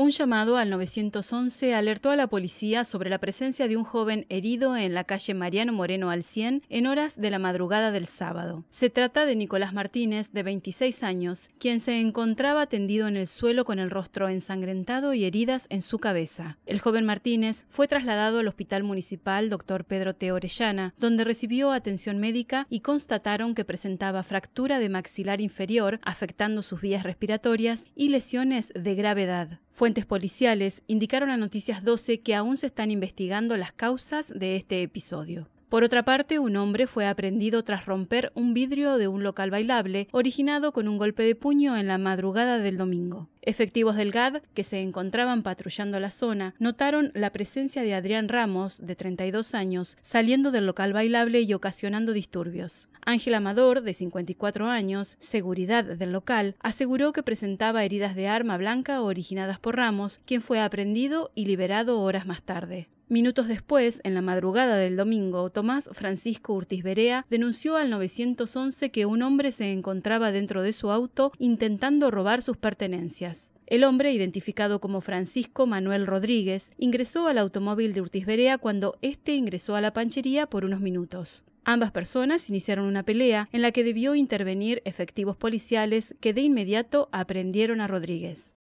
Un llamado al 911 alertó a la policía sobre la presencia de un joven herido en la calle Mariano Moreno al 100 en horas de la madrugada del sábado. Se trata de Nicolás Martínez, de 26 años, quien se encontraba tendido en el suelo con el rostro ensangrentado y heridas en su cabeza. El joven Martínez fue trasladado al Hospital Municipal Dr. Pedro T. Orellana, donde recibió atención médica y constataron que presentaba fractura de maxilar inferior, afectando sus vías respiratorias y lesiones de gravedad. Fuentes policiales indicaron a Noticias 12 que aún se están investigando las causas de este episodio. Por otra parte, un hombre fue aprendido tras romper un vidrio de un local bailable originado con un golpe de puño en la madrugada del domingo. Efectivos del GAD, que se encontraban patrullando la zona, notaron la presencia de Adrián Ramos, de 32 años, saliendo del local bailable y ocasionando disturbios. Ángel Amador, de 54 años, seguridad del local, aseguró que presentaba heridas de arma blanca originadas por Ramos, quien fue aprendido y liberado horas más tarde. Minutos después, en la madrugada del domingo, Tomás Francisco Urtiz denunció al 911 que un hombre se encontraba dentro de su auto intentando robar sus pertenencias. El hombre, identificado como Francisco Manuel Rodríguez, ingresó al automóvil de Urtiz cuando éste ingresó a la panchería por unos minutos. Ambas personas iniciaron una pelea en la que debió intervenir efectivos policiales que de inmediato aprendieron a Rodríguez.